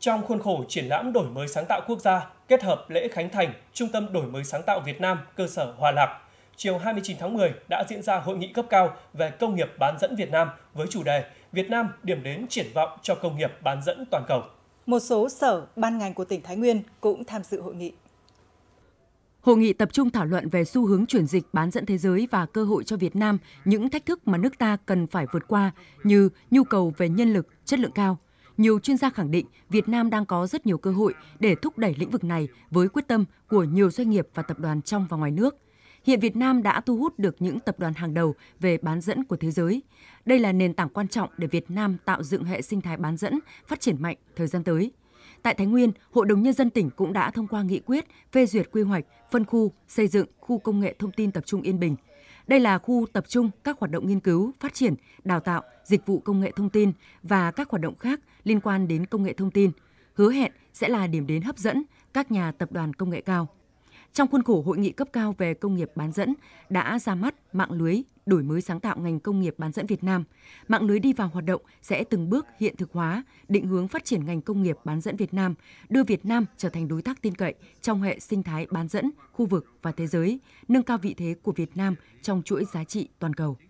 Trong khuôn khổ triển lãm đổi mới sáng tạo quốc gia kết hợp lễ khánh thành Trung tâm đổi mới sáng tạo Việt Nam cơ sở Hòa Lạc, chiều 29 tháng 10 đã diễn ra hội nghị cấp cao về công nghiệp bán dẫn Việt Nam với chủ đề Việt Nam điểm đến triển vọng cho công nghiệp bán dẫn toàn cầu. Một số sở, ban ngành của tỉnh Thái Nguyên cũng tham dự hội nghị. Hội nghị tập trung thảo luận về xu hướng chuyển dịch bán dẫn thế giới và cơ hội cho Việt Nam, những thách thức mà nước ta cần phải vượt qua như nhu cầu về nhân lực, chất lượng cao – nhiều chuyên gia khẳng định Việt Nam đang có rất nhiều cơ hội để thúc đẩy lĩnh vực này với quyết tâm của nhiều doanh nghiệp và tập đoàn trong và ngoài nước. Hiện Việt Nam đã thu hút được những tập đoàn hàng đầu về bán dẫn của thế giới. Đây là nền tảng quan trọng để Việt Nam tạo dựng hệ sinh thái bán dẫn phát triển mạnh thời gian tới. Tại Thái Nguyên, Hội đồng Nhân dân tỉnh cũng đã thông qua nghị quyết phê duyệt quy hoạch, phân khu, xây dựng khu công nghệ thông tin tập trung Yên Bình – đây là khu tập trung các hoạt động nghiên cứu, phát triển, đào tạo, dịch vụ công nghệ thông tin và các hoạt động khác liên quan đến công nghệ thông tin, hứa hẹn sẽ là điểm đến hấp dẫn các nhà tập đoàn công nghệ cao. Trong khuôn khổ hội nghị cấp cao về công nghiệp bán dẫn đã ra mắt mạng lưới đổi mới sáng tạo ngành công nghiệp bán dẫn Việt Nam. Mạng lưới đi vào hoạt động sẽ từng bước hiện thực hóa định hướng phát triển ngành công nghiệp bán dẫn Việt Nam, đưa Việt Nam trở thành đối tác tin cậy trong hệ sinh thái bán dẫn khu vực và thế giới, nâng cao vị thế của Việt Nam trong chuỗi giá trị toàn cầu.